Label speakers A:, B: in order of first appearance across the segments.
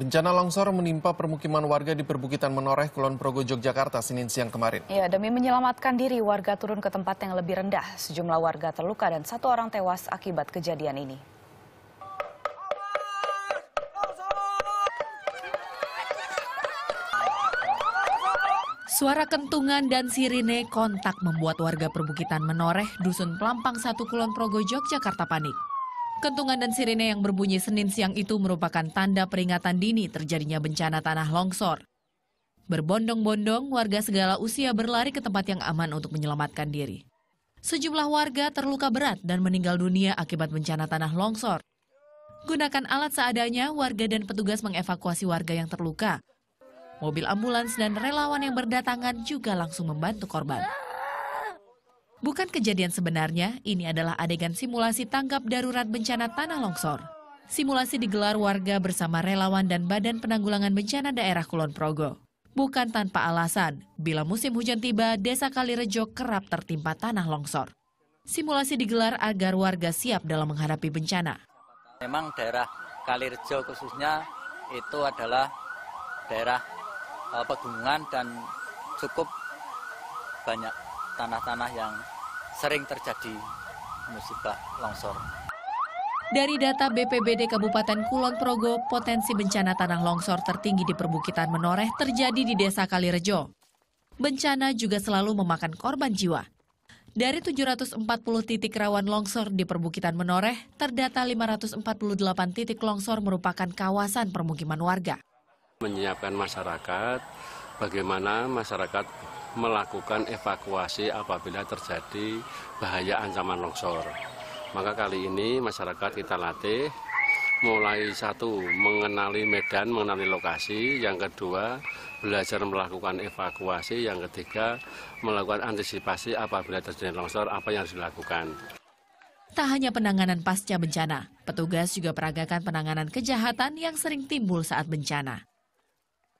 A: Bencana longsor menimpa permukiman warga di perbukitan Menoreh, Kulon Progo, Yogyakarta, Senin siang kemarin.
B: Ya, demi menyelamatkan diri, warga turun ke tempat yang lebih rendah. Sejumlah warga terluka dan satu orang tewas akibat kejadian ini. Suara kentungan dan sirine kontak membuat warga perbukitan Menoreh, Dusun Pelampang 1 Kulon Progo, Yogyakarta panik. Kentungan dan sirene yang berbunyi Senin siang itu merupakan tanda peringatan dini terjadinya bencana tanah longsor. Berbondong-bondong, warga segala usia berlari ke tempat yang aman untuk menyelamatkan diri. Sejumlah warga terluka berat dan meninggal dunia akibat bencana tanah longsor. Gunakan alat seadanya, warga dan petugas mengevakuasi warga yang terluka. Mobil ambulans dan relawan yang berdatangan juga langsung membantu korban. Bukan kejadian sebenarnya, ini adalah adegan simulasi tanggap darurat bencana tanah longsor. Simulasi digelar warga bersama relawan dan Badan Penanggulangan Bencana Daerah Kulon Progo. Bukan tanpa alasan, bila musim hujan tiba, desa Kalirejo kerap tertimpa tanah longsor. Simulasi digelar agar warga siap dalam menghadapi bencana.
C: Memang daerah Kalirejo khususnya itu adalah daerah eh, pegunungan dan cukup banyak tanah-tanah yang sering terjadi musibah longsor.
B: Dari data BPBD Kabupaten Kulon Progo, potensi bencana tanah longsor tertinggi di perbukitan Menoreh terjadi di Desa Kalirejo. Bencana juga selalu memakan korban jiwa. Dari 740 titik rawan longsor di perbukitan Menoreh, terdata 548 titik longsor merupakan kawasan permukiman warga.
A: Menyiapkan masyarakat, bagaimana masyarakat melakukan evakuasi apabila terjadi bahaya ancaman longsor. Maka kali ini masyarakat kita latih mulai satu mengenali medan, mengenali lokasi, yang kedua belajar melakukan evakuasi, yang ketiga melakukan antisipasi apabila terjadi longsor apa yang harus dilakukan.
B: Tak hanya penanganan pasca bencana, petugas juga peragakan penanganan kejahatan yang sering timbul saat bencana.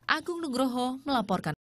B: Agung Nugroho melaporkan.